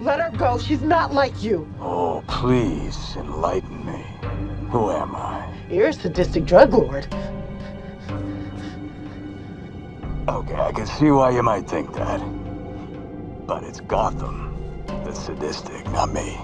Let her go. She's not like you. Oh, please enlighten me. Who am I? You're a sadistic drug lord. Okay, I can see why you might think that. But it's Gotham that's sadistic, not me.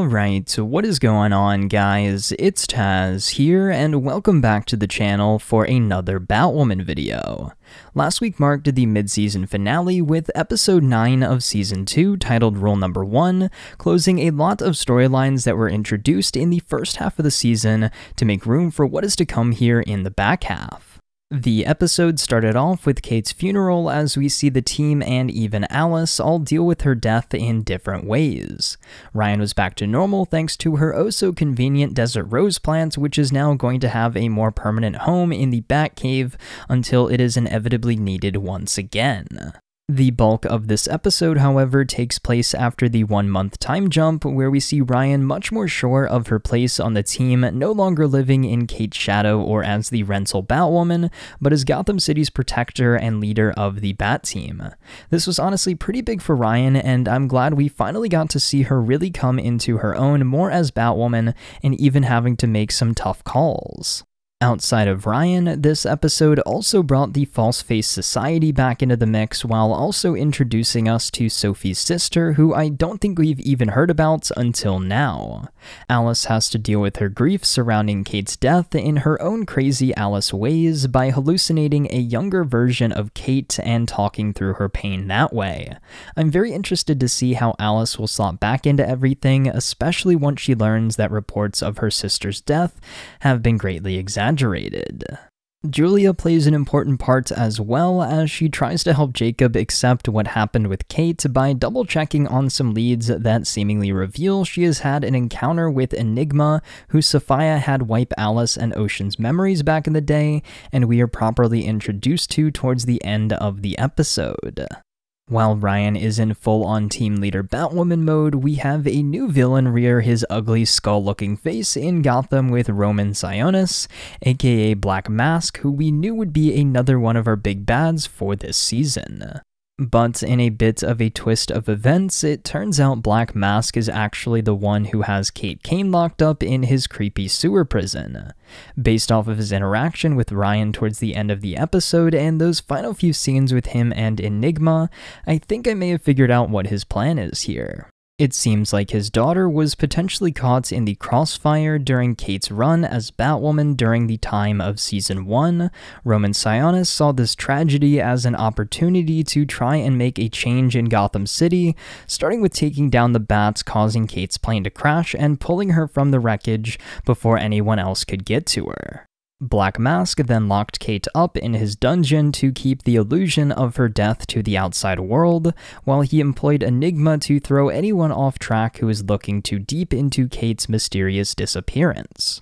Alright, what is going on guys? It's Taz here and welcome back to the channel for another Batwoman video. Last week marked the mid-season finale with episode 9 of season 2 titled Rule Number 1, closing a lot of storylines that were introduced in the first half of the season to make room for what is to come here in the back half. The episode started off with Kate's funeral as we see the team and even Alice all deal with her death in different ways. Ryan was back to normal thanks to her oh so convenient desert rose plant, which is now going to have a more permanent home in the Batcave until it is inevitably needed once again. The bulk of this episode, however, takes place after the one month time jump, where we see Ryan much more sure of her place on the team, no longer living in Kate's shadow or as the rental Batwoman, but as Gotham City's protector and leader of the Bat Team. This was honestly pretty big for Ryan, and I'm glad we finally got to see her really come into her own more as Batwoman and even having to make some tough calls. Outside of Ryan, this episode also brought the False Face Society back into the mix while also introducing us to Sophie's sister, who I don't think we've even heard about until now. Alice has to deal with her grief surrounding Kate's death in her own crazy Alice ways by hallucinating a younger version of Kate and talking through her pain that way. I'm very interested to see how Alice will slot back into everything, especially once she learns that reports of her sister's death have been greatly exaggerated exaggerated. Julia plays an important part as well as she tries to help Jacob accept what happened with Kate by double checking on some leads that seemingly reveal she has had an encounter with Enigma, who Sophia had wipe Alice and Ocean's memories back in the day, and we are properly introduced to towards the end of the episode. While Ryan is in full on team leader Batwoman mode, we have a new villain rear his ugly skull looking face in Gotham with Roman Sionis, aka Black Mask, who we knew would be another one of our big bads for this season. But in a bit of a twist of events, it turns out Black Mask is actually the one who has Kate Kane locked up in his creepy sewer prison. Based off of his interaction with Ryan towards the end of the episode and those final few scenes with him and Enigma, I think I may have figured out what his plan is here. It seems like his daughter was potentially caught in the crossfire during Kate's run as Batwoman during the time of season 1. Roman Sionis saw this tragedy as an opportunity to try and make a change in Gotham City, starting with taking down the bats causing Kate's plane to crash and pulling her from the wreckage before anyone else could get to her. Black Mask then locked Kate up in his dungeon to keep the illusion of her death to the outside world, while he employed Enigma to throw anyone off track who is looking too deep into Kate's mysterious disappearance.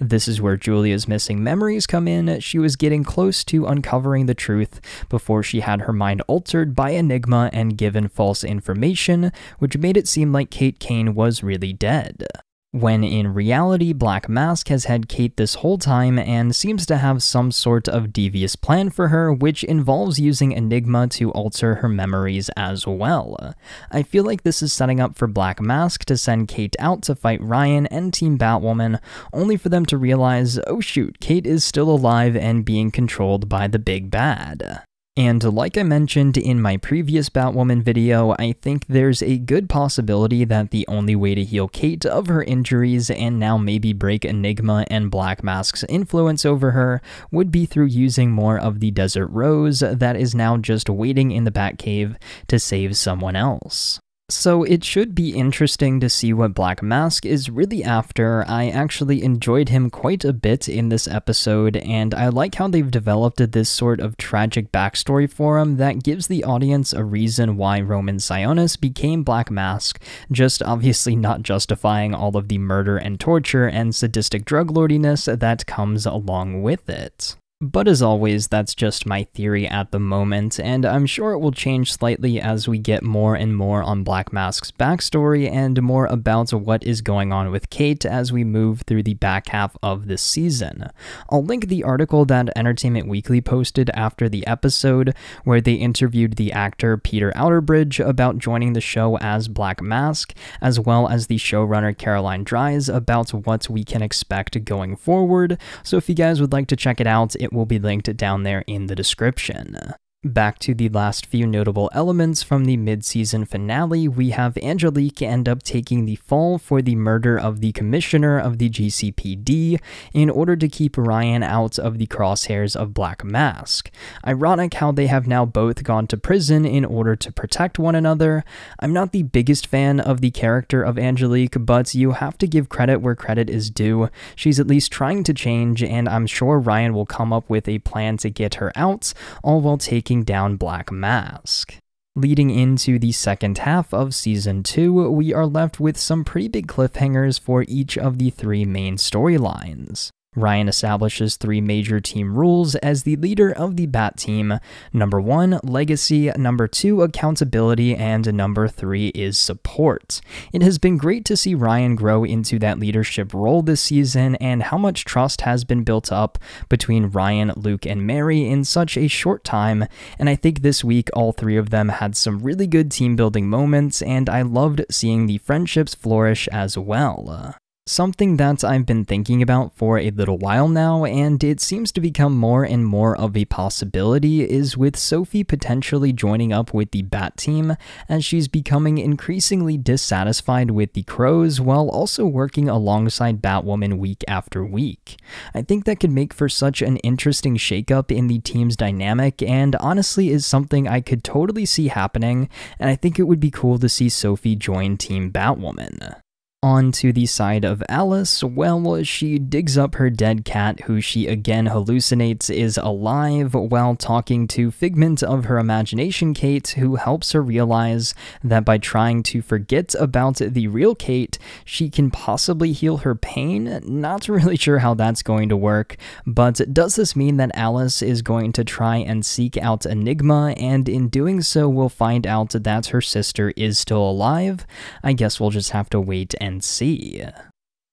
This is where Julia's missing memories come in. She was getting close to uncovering the truth before she had her mind altered by Enigma and given false information, which made it seem like Kate Kane was really dead. When in reality, Black Mask has had Kate this whole time and seems to have some sort of devious plan for her, which involves using Enigma to alter her memories as well. I feel like this is setting up for Black Mask to send Kate out to fight Ryan and Team Batwoman, only for them to realize, oh shoot, Kate is still alive and being controlled by the big bad. And like I mentioned in my previous Batwoman video, I think there's a good possibility that the only way to heal Kate of her injuries and now maybe break Enigma and Black Mask's influence over her would be through using more of the Desert Rose that is now just waiting in the Batcave to save someone else. So it should be interesting to see what Black Mask is really after. I actually enjoyed him quite a bit in this episode, and I like how they've developed this sort of tragic backstory for him that gives the audience a reason why Roman Sionis became Black Mask, just obviously not justifying all of the murder and torture and sadistic drug lordiness that comes along with it. But as always, that's just my theory at the moment, and I'm sure it will change slightly as we get more and more on Black Mask's backstory and more about what is going on with Kate as we move through the back half of this season. I'll link the article that Entertainment Weekly posted after the episode, where they interviewed the actor Peter Outerbridge about joining the show as Black Mask, as well as the showrunner Caroline Dries about what we can expect going forward, so if you guys would like to check it out, it will be linked down there in the description. Back to the last few notable elements from the mid-season finale, we have Angelique end up taking the fall for the murder of the commissioner of the GCPD in order to keep Ryan out of the crosshairs of Black Mask. Ironic how they have now both gone to prison in order to protect one another. I'm not the biggest fan of the character of Angelique, but you have to give credit where credit is due. She's at least trying to change, and I'm sure Ryan will come up with a plan to get her out, all while taking taking down Black Mask. Leading into the second half of Season 2, we are left with some pretty big cliffhangers for each of the three main storylines. Ryan establishes three major team rules as the leader of the BAT team. Number one, legacy. Number two, accountability. And number three is support. It has been great to see Ryan grow into that leadership role this season and how much trust has been built up between Ryan, Luke, and Mary in such a short time. And I think this week, all three of them had some really good team building moments, and I loved seeing the friendships flourish as well. Something that I've been thinking about for a little while now, and it seems to become more and more of a possibility, is with Sophie potentially joining up with the Bat team, as she's becoming increasingly dissatisfied with the Crows while also working alongside Batwoman week after week. I think that could make for such an interesting shakeup in the team's dynamic, and honestly is something I could totally see happening, and I think it would be cool to see Sophie join Team Batwoman. Onto the side of Alice, well, she digs up her dead cat, who she again hallucinates is alive, while talking to Figment of her imagination, Kate, who helps her realize that by trying to forget about the real Kate, she can possibly heal her pain. Not really sure how that's going to work, but does this mean that Alice is going to try and seek out Enigma, and in doing so, we'll find out that her sister is still alive? I guess we'll just have to wait and and see.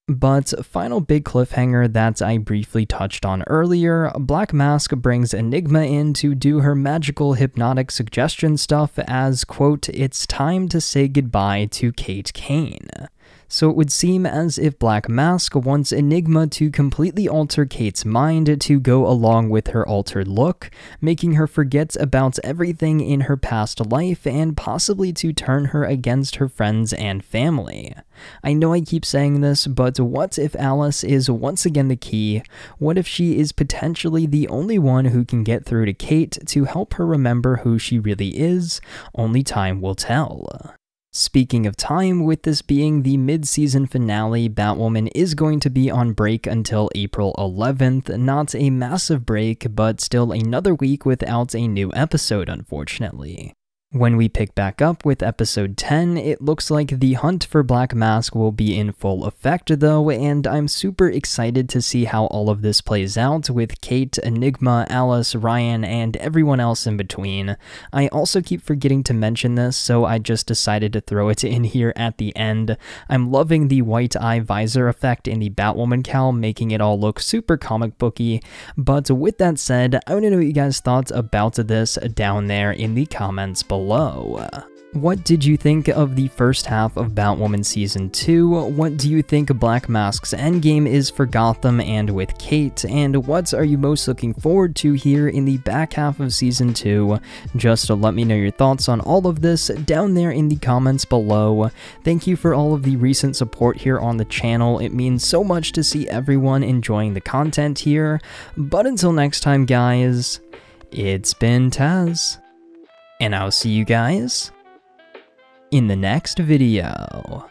But final big cliffhanger that I briefly touched on earlier, Black Mask brings Enigma in to do her magical hypnotic suggestion stuff as, quote, it's time to say goodbye to Kate Kane so it would seem as if Black Mask wants Enigma to completely alter Kate's mind to go along with her altered look, making her forget about everything in her past life and possibly to turn her against her friends and family. I know I keep saying this, but what if Alice is once again the key? What if she is potentially the only one who can get through to Kate to help her remember who she really is? Only time will tell. Speaking of time, with this being the mid season finale, Batwoman is going to be on break until April 11th. Not a massive break, but still another week without a new episode, unfortunately. When we pick back up with episode 10, it looks like the hunt for Black Mask will be in full effect though, and I'm super excited to see how all of this plays out with Kate, Enigma, Alice, Ryan, and everyone else in between. I also keep forgetting to mention this, so I just decided to throw it in here at the end. I'm loving the white eye visor effect in the Batwoman cowl, making it all look super comic booky, but with that said, I want to know what you guys thought about this down there in the comments below below. What did you think of the first half of Batwoman Season 2? What do you think Black Mask's endgame is for Gotham and with Kate? And what are you most looking forward to here in the back half of Season 2? Just let me know your thoughts on all of this down there in the comments below. Thank you for all of the recent support here on the channel. It means so much to see everyone enjoying the content here. But until next time, guys, it's been Taz and I'll see you guys in the next video.